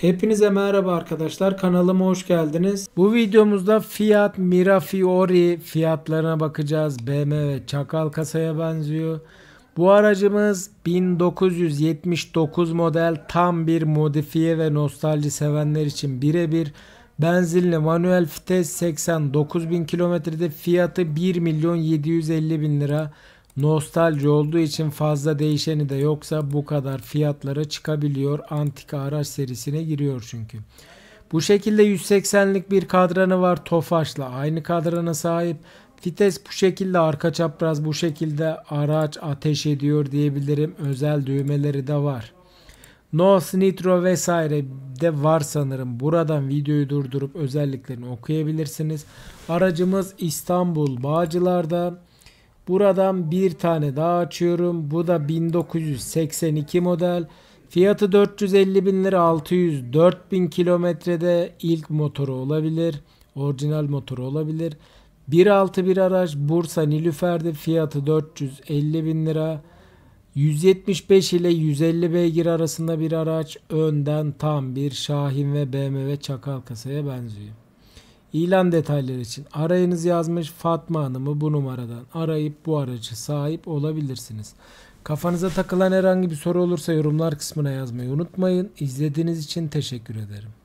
Hepinize merhaba arkadaşlar. Kanalıma hoş geldiniz. Bu videomuzda Fiat Mirafiori fiyatlarına bakacağız. BMW çakal kasaya benziyor. Bu aracımız 1979 model tam bir modifiye ve nostalji sevenler için birebir. Benzinli manuel vites 89 bin kilometrede fiyatı 1 milyon 750 bin lira. Nostalji olduğu için fazla değişeni de yoksa bu kadar fiyatlara çıkabiliyor. Antika araç serisine giriyor çünkü. Bu şekilde 180'lik bir kadranı var Tofaş'la. Aynı kadrana sahip. Vites bu şekilde arka çapraz bu şekilde araç ateş ediyor diyebilirim. Özel düğmeleri de var. no Nitro vesaire de var sanırım. Buradan videoyu durdurup özelliklerini okuyabilirsiniz. Aracımız İstanbul Bağcılar'da. Buradan bir tane daha açıyorum. Bu da 1982 model. Fiyatı 450 bin lira 600 4000 kilometrede ilk motoru olabilir. Orijinal motoru olabilir. 1.6 bir araç Bursa Nilüfer'de fiyatı 450 bin lira. 175 ile 150 beygir arasında bir araç önden tam bir Şahin ve BMW çakal kasaya benziyor. İlan detayları için arayınız yazmış Fatma Hanım'ı bu numaradan arayıp bu aracı sahip olabilirsiniz. Kafanıza takılan herhangi bir soru olursa yorumlar kısmına yazmayı unutmayın. İzlediğiniz için teşekkür ederim.